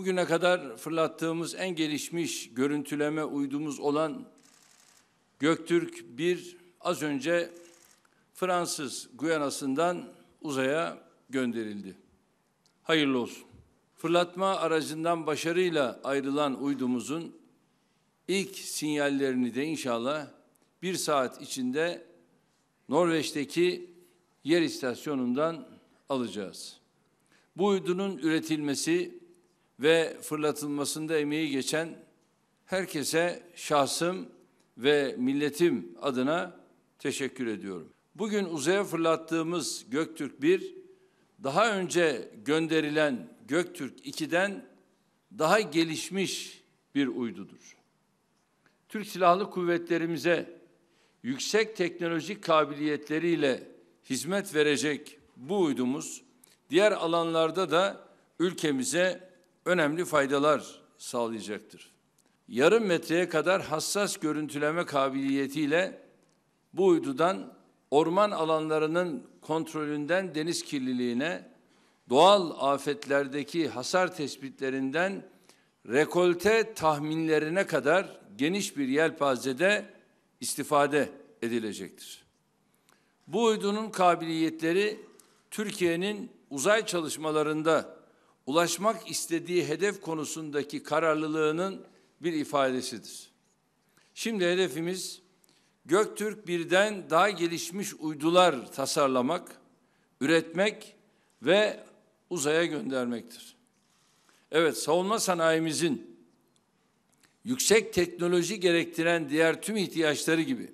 Bugüne kadar fırlattığımız en gelişmiş görüntüleme uydumuz olan Göktürk 1 az önce Fransız Guyana'sından uzaya gönderildi. Hayırlı olsun. Fırlatma aracından başarıyla ayrılan uydumuzun ilk sinyallerini de inşallah bir saat içinde Norveç'teki yer istasyonundan alacağız. Bu uydunun üretilmesi ve fırlatılmasında emeği geçen herkese şahsım ve milletim adına teşekkür ediyorum. Bugün uzaya fırlattığımız Göktürk 1 daha önce gönderilen Göktürk 2'den daha gelişmiş bir uydudur. Türk Silahlı Kuvvetlerimize yüksek teknolojik kabiliyetleriyle hizmet verecek bu uydumuz diğer alanlarda da ülkemize önemli faydalar sağlayacaktır. Yarım metreye kadar hassas görüntüleme kabiliyetiyle bu uydudan orman alanlarının kontrolünden deniz kirliliğine, doğal afetlerdeki hasar tespitlerinden rekolte tahminlerine kadar geniş bir yelpazede istifade edilecektir. Bu uydunun kabiliyetleri Türkiye'nin uzay çalışmalarında ulaşmak istediği hedef konusundaki kararlılığının bir ifadesidir. Şimdi hedefimiz Göktürk birden daha gelişmiş uydular tasarlamak, üretmek ve uzaya göndermektir. Evet, savunma sanayimizin yüksek teknoloji gerektiren diğer tüm ihtiyaçları gibi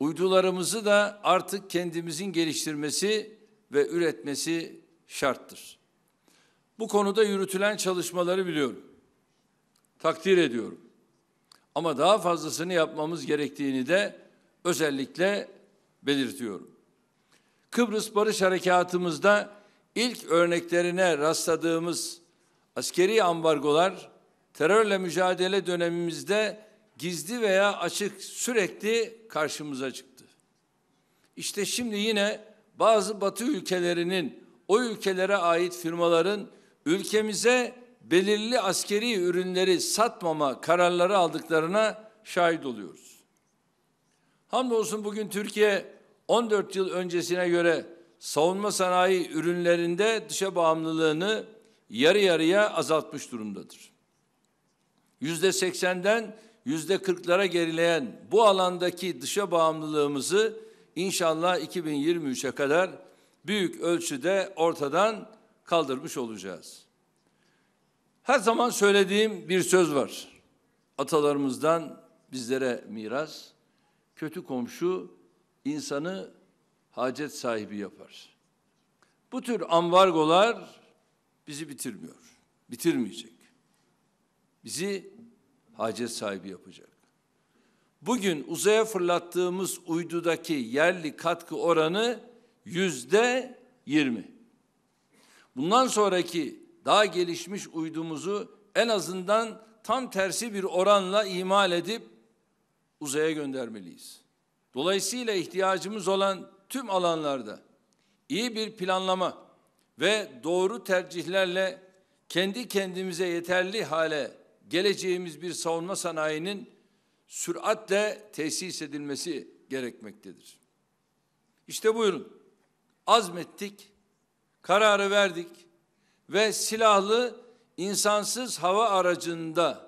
uydularımızı da artık kendimizin geliştirmesi ve üretmesi şarttır. Bu konuda yürütülen çalışmaları biliyorum. Takdir ediyorum. Ama daha fazlasını yapmamız gerektiğini de özellikle belirtiyorum. Kıbrıs Barış Harekatımızda ilk örneklerine rastladığımız askeri ambargolar terörle mücadele dönemimizde gizli veya açık sürekli karşımıza çıktı. İşte şimdi yine bazı Batı ülkelerinin o ülkelere ait firmaların ülkemize belirli askeri ürünleri satmama kararları aldıklarına şahit oluyoruz. Hamdolsun bugün Türkiye 14 yıl öncesine göre savunma sanayi ürünlerinde dışa bağımlılığını yarı yarıya azaltmış durumdadır. Yüzde seksen'den yüzde kırk'lara gerileyen bu alandaki dışa bağımlılığımızı inşallah 2023'e kadar büyük ölçüde ortadan kaldırmış olacağız. Her zaman söylediğim bir söz var. Atalarımızdan bizlere miras, kötü komşu insanı hacet sahibi yapar. Bu tür ambargolar bizi bitirmiyor, bitirmeyecek. Bizi hacet sahibi yapacak. Bugün uzaya fırlattığımız uydudaki yerli katkı oranı yüzde yirmi. Bundan sonraki daha gelişmiş uydumuzu en azından tam tersi bir oranla imal edip uzaya göndermeliyiz. Dolayısıyla ihtiyacımız olan tüm alanlarda iyi bir planlama ve doğru tercihlerle kendi kendimize yeterli hale geleceğimiz bir savunma sanayinin süratle tesis edilmesi gerekmektedir. İşte buyurun. Azmettik, kararı verdik ve silahlı insansız hava aracında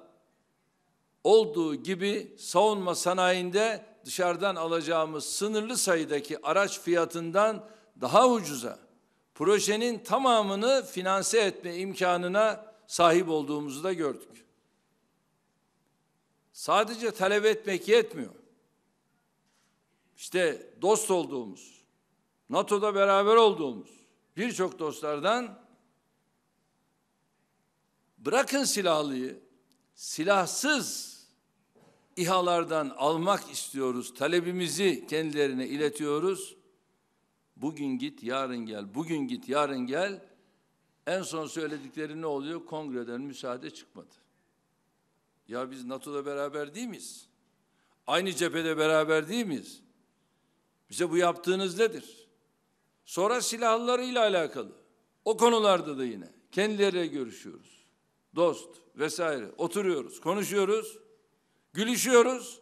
olduğu gibi savunma sanayinde dışarıdan alacağımız sınırlı sayıdaki araç fiyatından daha ucuza projenin tamamını finanse etme imkanına sahip olduğumuzu da gördük. Sadece talep etmek yetmiyor. İşte dost olduğumuz, NATO'da beraber olduğumuz, birçok dostlardan bırakın silahlıyı, silahsız İHA'lardan almak istiyoruz. Talebimizi kendilerine iletiyoruz. Bugün git, yarın gel. Bugün git, yarın gel. En son söyledikleri ne oluyor? Kongreden müsaade çıkmadı. Ya biz NATO'da beraber değil miyiz? Aynı cephede beraber değil miyiz? Bize bu yaptığınız nedir? Sonra silahlarıyla alakalı. O konularda da yine kendileriyle görüşüyoruz. Dost vesaire oturuyoruz, konuşuyoruz, gülüşüyoruz.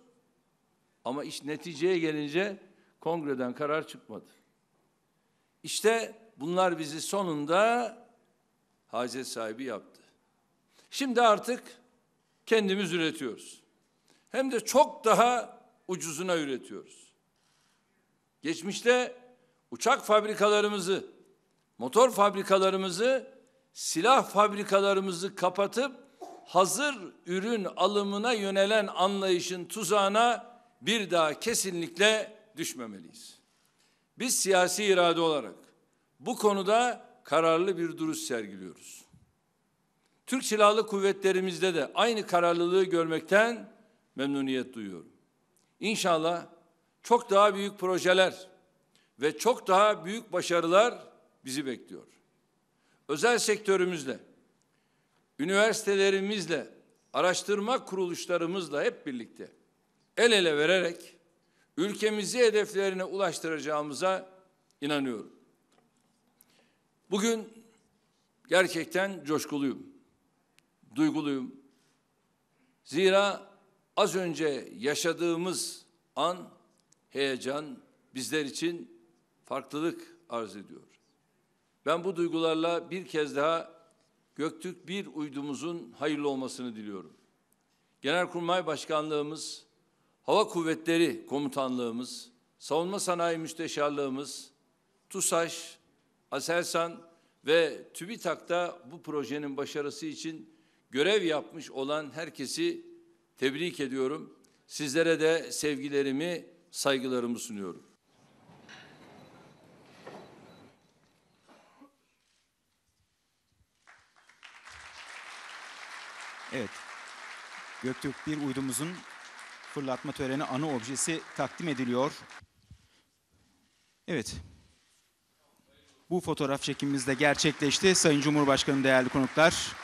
Ama iş neticeye gelince kongreden karar çıkmadı. İşte bunlar bizi sonunda hacet sahibi yaptı. Şimdi artık kendimiz üretiyoruz. Hem de çok daha ucuzuna üretiyoruz. Geçmişte uçak fabrikalarımızı, motor fabrikalarımızı, silah fabrikalarımızı kapatıp hazır ürün alımına yönelen anlayışın tuzağına bir daha kesinlikle düşmemeliyiz. Biz siyasi irade olarak bu konuda kararlı bir duruş sergiliyoruz. Türk Silahlı Kuvvetlerimizde de aynı kararlılığı görmekten memnuniyet duyuyorum. İnşallah çok daha büyük projeler ve çok daha büyük başarılar bizi bekliyor. Özel sektörümüzle, üniversitelerimizle, araştırma kuruluşlarımızla hep birlikte el ele vererek ülkemizi hedeflerine ulaştıracağımıza inanıyorum. Bugün gerçekten coşkuluyum, duyguluyum. Zira az önce yaşadığımız an, heyecan bizler için farklılık arz ediyor. Ben bu duygularla bir kez daha Göktürk bir uydumuzun hayırlı olmasını diliyorum. Genelkurmay Başkanlığımız, Hava Kuvvetleri Komutanlığımız, Savunma Sanayi Müsteşarlığımız, TUSAŞ, ASELSAN ve TÜBİTAK'ta bu projenin başarısı için görev yapmış olan herkesi tebrik ediyorum. Sizlere de sevgilerimi, saygılarımı sunuyorum. Evet. Göktürk bir uydumuzun fırlatma töreni anı objesi takdim ediliyor. Evet. Bu fotoğraf çekimimiz de gerçekleşti. Sayın Cumhurbaşkanı değerli konuklar.